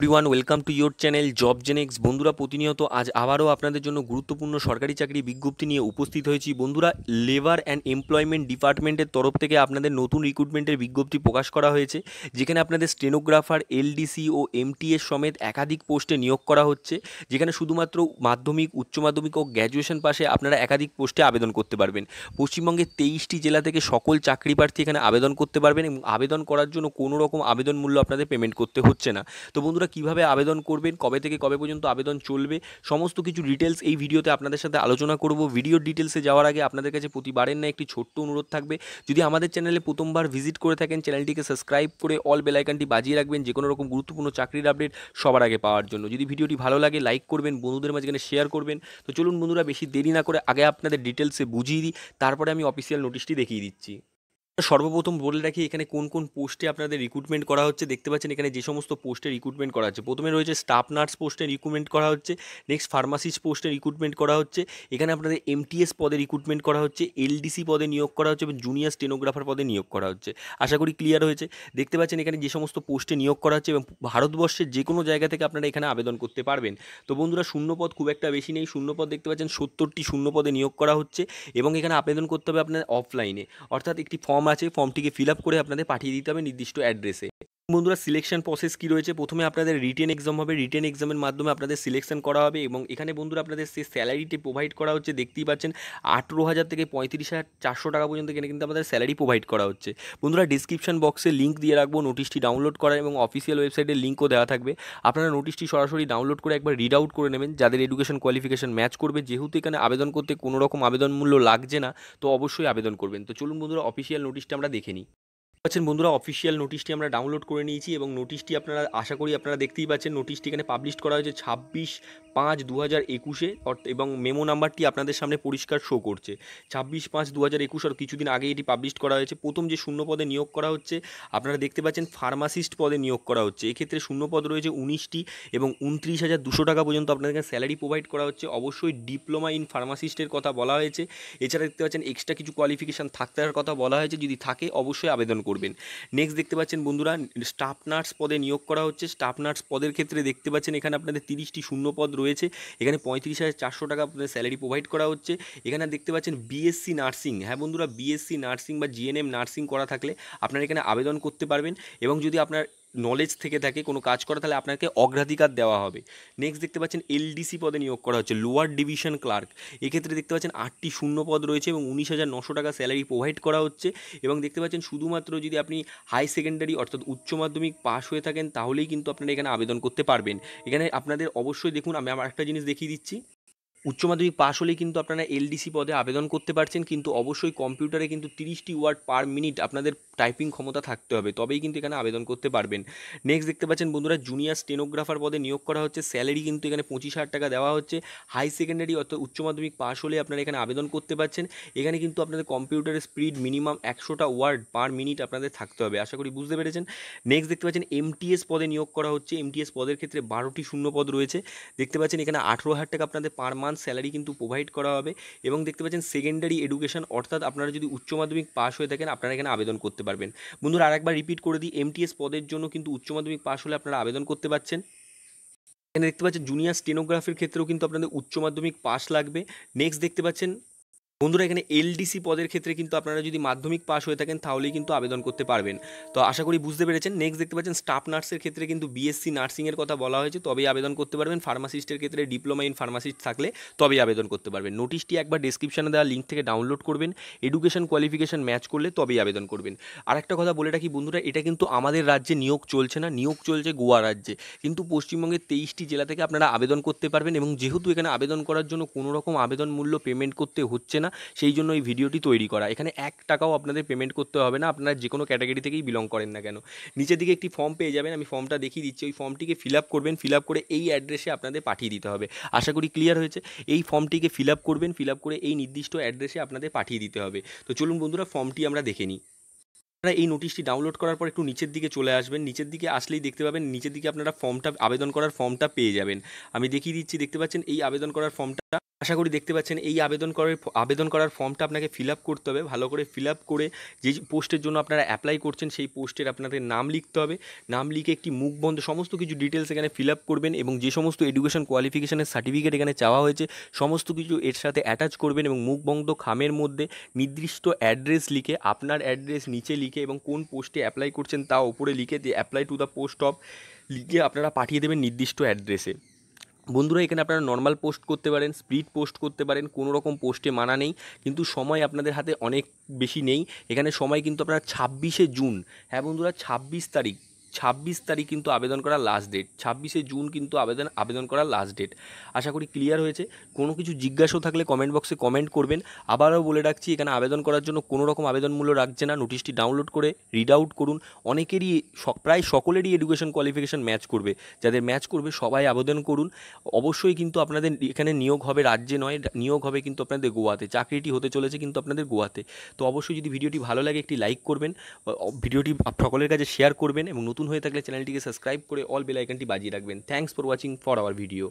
everyone welcome to your channel job Genex বন্ধুরা প্রতিনিয়ত আজ আবারও আপনাদের জন্য গুরুত্বপূর্ণ সরকারি চাকরি বিজ্ঞপ্তি নিয়ে উপস্থিত হয়েছি বন্ধুরা লেবার অ্যান্ড এমপ্লয়মেন্ট ডিপার্টমেন্টের তরফ থেকে আপনাদের নতুন রিক্রুটমেন্টের বিজ্ঞপ্তি প্রকাশ করা হয়েছে যেখানে আপনাদের স্টেনোগ্রাফার এলডিসি ও এমটিএস সমেত একাধিক পোস্টে নিয়োগ করা হচ্ছে যেখানে শুধুমাত্র মাধ্যমিক উচ্চ মাধ্যমিক ও গ্র্যাজুয়েশন পাশে আপনারা একাধিক পোস্টে আবেদন করতে পারবেন পশ্চিমবঙ্গের তেইশটি জেলা থেকে সকল চাকরি প্রার্থী এখানে আবেদন করতে পারবেন এবং আবেদন করার জন্য কোনো রকম আবেদন মূল্য আপনাদের পেমেন্ট করতে হচ্ছে না তো বন্ধুরা কিভাবে আবেদন করবেন কবে থেকে কবে পর্যন্ত আবেদন চলবে সমস্ত কিছু ডিটেলস এই ভিডিওতে আপনাদের সাথে আলোচনা করব ভিডিও ডিটেলসে যাওয়ার আগে আপনাদের কাছে প্রতিবারের না একটি ছোট্ট অনুরোধ থাকবে যদি আমাদের চ্যানেলে প্রথমবার ভিজিট করে থাকেন চ্যানেলটিকে সাবস্ক্রাইব করে অল বেলাইকানটি বাজিয়ে রাখবেন যে কোনো রকম গুরুত্বপূর্ণ চাকরির আপডেট সবার আগে পাওয়ার জন্য যদি ভিডিওটি ভালো লাগে লাইক করবেন বন্ধুদের মাঝখানে শেয়ার করবেন তো চলুন বন্ধুরা বেশি দেরি না করে আগে আপনাদের ডিটেলসে বুঝিয়ে দিই তারপরে আমি অফিসিয়াল নোটিশটি দেখিয়ে দিচ্ছি তো সর্বপ্রথম বলে রাখি এখানে কোন কোন পোস্টে আপনাদের রিক্রুটমেন্ট করা হচ্ছে দেখতে পাচ্ছেন এখানে যে সমস্ত পোস্টে রিক্রুটমেন্ট করা হচ্ছে প্রথমে রয়েছে স্টাফ নার্স পোস্টে রিক্রুটমেন্ট করা হচ্ছে নেক্সট ফার্মাসিস্ট পোস্টে রিক্রুটমেন্ট করা হচ্ছে এখানে আপনাদের এমটিএস পদে রিক্রুটমেন্ট করা হচ্ছে এলডিসি পদে নিয়োগ করা হচ্ছে এবং জুনিয়ার স্টেনোগ্রাফার পদে নিয়োগ করা হচ্ছে আশা করি ক্লিয়ার হয়েছে দেখতে পাচ্ছেন এখানে যে সমস্ত পোস্টে নিয়োগ করা হচ্ছে এবং ভারতবর্ষের যে কোনো জায়গা থেকে আপনারা এখানে আবেদন করতে পারবেন তো বন্ধুরা শূন্যপদ খুব একটা বেশি নেই শূন্যপদ দেখতে পাচ্ছেন সত্তরটি শূন্যপদে নিয়োগ করা হচ্ছে এবং এখানে আবেদন করতে হবে আপনার অফলাইনে অর্থাৎ একটি ফর্ম আছে ফর্মটিকে ফিল আপ করে আপনাদের পাঠিয়ে দিতে হবে নির্দিষ্ট অ্যাড্রেসে বন্ধুরা সিলেকশন প্রসেস কি রয়েছে প্রথমে আপনাদের রিটেন এক্সাম হবে রিটেন এক্সামের মাধ্যমে আপনাদের সিলেকশন করা হবে এবং এখানে বন্ধুরা আপনাদের সেই স্যালারিটি প্রোভাইড করা হচ্ছে দেখতেই পাচ্ছেন আঠেরো হাজার থেকে পঁয়ত্রিশ হাজার চারশো টাকা পর্যন্ত এখানে কিন্তু আমাদের স্যালারি প্রোভাইড করা হচ্ছে বন্ধুরা ডিসক্রিপশন বক্সে লিঙ্ক দিয়ে রাখবো নোটিশটি ডাউনলোড করার এবং অফিসিয়াল ওয়েবসাইটের লিঙ্কও দেওয়া থাকবে আপনারা নোটিশটি সরাসরি ডাউনলোড করে একবার রিড আউট করে নেবেন যাদের এডুকেশন কোয়ালিফিকেশন ম্যাচ করবে যেহেতু এখানে আবেদন করতে কোনো রকম আবেদন মূল্য লাগছে না তো অবশ্যই আবেদন করবেন তো চলুন বন্ধুরা অফিসিয়াল নোটিশটা আমরা দেখে নিই পাচ্ছেন বন্ধুরা অফিসিয়াল নোটিশটি আমরা ডাউনলোড করে নিয়েছি এবং নোটিশটি আপনারা আশা করি আপনারা দেখতেই পাচ্ছেন নোটিশটি এখানে পাবলিশ করা হয়েছে ছাব্বিশ পাঁচ দু হাজার একুশে এবং মেমো নাম্বারটি আপনাদের সামনে পরিষ্কার শো করছে ছাব্বিশ পাঁচ দু হাজার একুশ আর কিছুদিন আগে এটি পাবলিশ করা হয়েছে প্রথম যে শূন্য পদে নিয়োগ করা হচ্ছে আপনারা দেখতে পাচ্ছেন ফার্মাসিস্ট পদে নিয়োগ করা হচ্ছে এক্ষেত্রে শূন্য পদ রয়েছে উনিশটি এবং উনত্রিশ হাজার দুশো টাকা পর্যন্ত আপনাদেরকে স্যালারি প্রোভাইড করা হচ্ছে অবশ্যই ডিপ্লোমা ইন ফার্মাসিস্টের কথা বলা হয়েছে এছাড়া দেখতে পাচ্ছেন এক্সট্রা কিছু কোয়ালিফিকেশান থাকতে কথা বলা হয়েছে যদি থাকে অবশ্যই আবেদন করবেন নেক্সট দেখতে পাচ্ছেন বন্ধুরা স্টাফ নার্স পদে নিয়োগ করা হচ্ছে স্টাফ নার্স পদের ক্ষেত্রে দেখতে পাচ্ছেন এখানে আপনাদের তিরিশটি শূন্য পদ রয়েছে এখানে পঁয়ত্রিশ হাজার চারশো টাকা আপনাদের স্যালারি প্রোভাইড করা হচ্ছে এখানে দেখতে পাচ্ছেন বিএসসি নার্সিং হ্যাঁ বন্ধুরা বিএসসি নার্সিং বা জিএনএম নার্সিং করা থাকলে আপনারা এখানে আবেদন করতে পারবেন এবং যদি আপনার নলেজ থেকে থাকে কোনো কাজ করা তাহলে আপনাকে অগ্রাধিকার দেওয়া হবে নেক্সট দেখতে পাচ্ছেন এলডিসি পদে নিয়োগ করা হচ্ছে লোয়ার ডিভিশন ক্লার্ক এক্ষেত্রে দেখতে পাচ্ছেন আটটি শূন্য পদ রয়েছে এবং উনিশ হাজার নশো টাকা স্যালারি প্রোভাইড করা হচ্ছে এবং দেখতে পাচ্ছেন শুধুমাত্র যদি আপনি হাই সেকেন্ডারি অর্থাৎ উচ্চ মাধ্যমিক পাশ হয়ে থাকেন তাহলেই কিন্তু আপনারা এখানে আবেদন করতে পারবেন এখানে আপনাদের অবশ্যই দেখুন আমি আমার একটা জিনিস দেখিয়ে দিচ্ছি উচ্চ মাধ্যমিক পাশ হলেই কিন্তু আপনারা এলডিসি পদে আবেদন করতে পারছেন কিন্তু অবশ্যই কম্পিউটারে কিন্তু তিরিশটি ওয়ার্ড পার মিনিট আপনাদের টাইপিং ক্ষমতা থাকতে হবে তবেই কিন্তু এখানে আবেদন করতে পারবেন নেক্সট দেখতে পাচ্ছেন বন্ধুরা জুনিয়র স্টেনোগ্রাফার পদে নিয়োগ করা হচ্ছে স্যালারি কিন্তু এখানে পঁচিশ হাজার টাকা দেওয়া হচ্ছে হাই সেকেন্ডারি অর্থাৎ উচ্চ মাধ্যমিক পাস হলে আপনারা এখানে আবেদন করতে পারছেন এখানে কিন্তু আপনাদের কম্পিউটারের স্পিড মিনিমাম একশোটা ওয়ার্ড পার মিনিট আপনাদের থাকতে হবে আশা করি বুঝতে পেরেছেন নেক্সট দেখতে পাচ্ছেন এমটিএস পদে নিয়োগ করা হচ্ছে এমটিএস পদের ক্ষেত্রে বারোটি শূন্য পদ রয়েছে দেখতে পাচ্ছেন এখানে আঠেরো হাজার টাকা আপনাদের পার মান্থ স্যালারি কিন্তু প্রোভাইড করা হবে এবং দেখতে পাচ্ছেন সেকেন্ডারি এডুকেশন অর্থাৎ আপনারা যদি উচ্চ মাধ্যমিক পাস হয়ে থাকেন আপনারা এখানে আবেদন করতে পারেন পারবেন বন্ধুরা আরেকবার রিপিট করে দিই এমটিএস পদের জন্য কিন্তু উচ্চ মাধ্যমিক পাশ হলে আপনারা আবেদন করতে পারছেন এখানে দেখতে পাচ্ছেন জুনিয়ার স্টেনোগ্রাফির ক্ষেত্রেও কিন্তু আপনাদের উচ্চ মাধ্যমিক পাশ লাগবে নেক্সট দেখতে পাচ্ছেন বন্ধুরা এখানে এলডিসি পদের ক্ষেত্রে কিন্তু আপনারা যদি মাধ্যমিক পাশ হয়ে থাকেন তাহলেই কিন্তু আবেদন করতে পারবেন তো আশা করি বুঝতে পেরেছেন নেক্সট দেখতে পাচ্ছেন স্টাফ নার্সের ক্ষেত্রে কিন্তু বিএসসি নার্সিংয়ের কথা বলা হয়েছে তবেই আবেদন করতে পারবেন ফার্মাসিস্টের ক্ষেত্রে ডিপ্লোমা ইন ফার্মাসিস্ট থাকলে তবেই আবেদন করতে পারবেন নোটিশটি একবার ডিসক্রিপশানে দেওয়া লিঙ্ক থেকে ডাউনলোড করবেন এডুকেশন কোয়ালিফিকেশন ম্যাচ করলে তবেই আবেদন করবেন আর একটা কথা বলে রাখি বন্ধুরা এটা কিন্তু আমাদের রাজ্যে নিয়োগ চলছে না নিয়োগ চলছে গোয়া রাজ্যে কিন্তু পশ্চিমবঙ্গের তেইশটি জেলা থেকে আপনারা আবেদন করতে পারবেন এবং যেহেতু এখানে আবেদন করার জন্য কোনো রকম আবেদন মূল্য পেমেন্ট করতে হচ্ছে না সেই জন্য এই ভিডিওটি তৈরি করা এখানে এক টাকাও আপনাদের পেমেন্ট করতে হবে না আপনারা যে কোনো ক্যাটাগরি থেকেই বিলং করেন না কেন নিচের দিকে একটি ফর্ম পেয়ে যাবেন আমি ফর্মটা দেখিয়ে দিচ্ছি ওই ফর্মটিকে ফিল আপ করবেন ফিল আপ করে এই অ্যাড্রেসে আপনাদের পাঠিয়ে দিতে হবে আশা করি ক্লিয়ার হয়েছে এই ফর্মটিকে ফিল আপ করবেন ফিল আপ করে এই নির্দিষ্ট অ্যাড্রেসে আপনাদের পাঠিয়ে দিতে হবে তো চলুন বন্ধুরা ফর্মটি আমরা দেখে নিই আপনারা এই নোটিশটি ডাউনলোড করার পর একটু নিচের দিকে চলে আসবেন নিচের দিকে আসলেই দেখতে পাবেন নিচের দিকে আপনারা ফর্মটা আবেদন করার ফর্মটা পেয়ে যাবেন আমি দেখিয়ে দিচ্ছি দেখতে পাচ্ছেন এই আবেদন করার ফর্মটা আশা করি দেখতে পাচ্ছেন এই আবেদন করার আবেদন করার ফর্মটা আপনাকে ফিল আপ করতে হবে ভালো করে ফিল আপ করে যে পোস্টের জন্য আপনারা অ্যাপ্লাই করছেন সেই পোস্টের আপনাদের নাম লিখতে হবে নাম লিখে একটি মুখ বন্ধ সমস্ত কিছু ডিটেলস এখানে ফিল আপ করবেন এবং যে সমস্ত এডুকেশন কোয়ালিফিকেশনের সার্টিফিকেট এখানে চাওয়া হয়েছে সমস্ত কিছু এর সাথে অ্যাটাচ করবেন এবং মুখ বন্ধ খামের মধ্যে নির্দিষ্ট অ্যাড্রেস লিখে আপনার অ্যাড্রেস নিচে লিখে এবং কোন পোস্টে অ্যাপ্লাই করছেন তা ওপরে লিখে যে apply to the post of লিখে আপনারা পাঠিয়ে দেবেন নির্দিষ্ট অ্যাড্রেসে বন্ধুরা এখানে আপনারা নর্মাল পোস্ট করতে পারেন স্পিড পোস্ট করতে পারেন কোনো রকম পোস্টে মানা নেই কিন্তু সময় আপনাদের হাতে অনেক বেশি নেই এখানে সময় কিন্তু আপনারা ছাব্বিশে জুন হ্যাঁ বন্ধুরা ছাব্বিশ তারিখ ছাব্বিশ তারিখ কিন্তু আবেদন করার লাস্ট ডেট ছাব্বিশে জুন কিন্তু আবেদন আবেদন করার লাস্ট ডেট আশা করি ক্লিয়ার হয়েছে কোনো কিছু জিজ্ঞাসা থাকলে কমেন্ট বক্সে কমেন্ট করবেন আবারও বলে রাখছি এখানে আবেদন করার জন্য কোনো রকম আবেদন মূল্য রাখছে না নোটিশটি ডাউনলোড করে রিড আউট করুন অনেকেরই প্রায় সকলেরই এডুকেশন কোয়ালিফিকেশান ম্যাচ করবে যাদের ম্যাচ করবে সবাই আবেদন করুন অবশ্যই কিন্তু আপনাদের এখানে নিয়োগ হবে রাজ্যে নয় নিয়োগ হবে কিন্তু আপনাদের গোয়াতে চাকরিটি হতে চলেছে কিন্তু আপনাদের গোয়াতে তো অবশ্যই যদি ভিডিওটি ভালো লাগে একটি লাইক করবেন ভিডিওটি সকলের কাছে শেয়ার করবেন এবং নতুন নতুন হয়ে থাকলে চ্যানেলটিকে সাবস্ক্রাইব করে অল বেল আইকনটি বাজিয়ে রাখবেন thanks for watching for our video